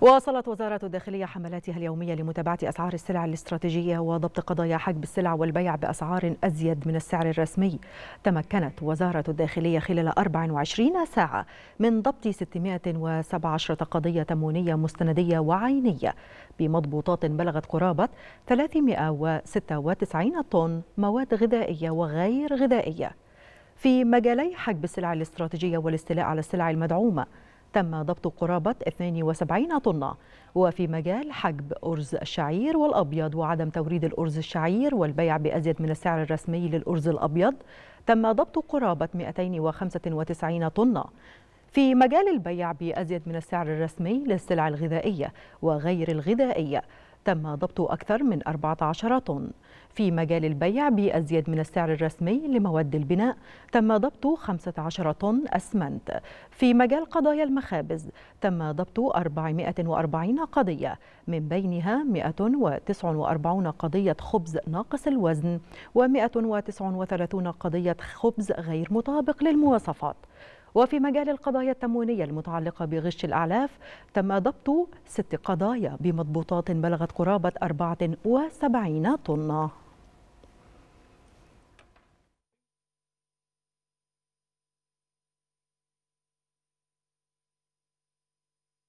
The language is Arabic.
واصلت وزارة الداخلية حملاتها اليومية لمتابعة أسعار السلع الاستراتيجية وضبط قضايا حجب السلع والبيع بأسعار أزيد من السعر الرسمي تمكنت وزارة الداخلية خلال 24 ساعة من ضبط 617 قضية تموينية مستندية وعينية بمضبوطات بلغت قرابة 396 طن مواد غذائية وغير غذائية في مجالي حجب السلع الاستراتيجية والاستيلاء على السلع المدعومة تم ضبط قرابة 72 طنة وفي مجال حجب أرز الشعير والأبيض وعدم توريد الأرز الشعير والبيع بأزيد من السعر الرسمي للأرز الأبيض تم ضبط قرابة 295 طنة في مجال البيع بأزيد من السعر الرسمي للسلع الغذائية وغير الغذائية تم ضبط أكثر من 14 طن في مجال البيع بأزيد من السعر الرسمي لمواد البناء تم ضبط 15 طن أسمنت في مجال قضايا المخابز تم ضبط 440 قضية من بينها 149 قضية خبز ناقص الوزن و139 قضية خبز غير مطابق للمواصفات وفي مجال القضايا التموينية المتعلقة بغش الأعلاف تم ضبط ست قضايا بمضبوطات بلغت قرابة 74 طنة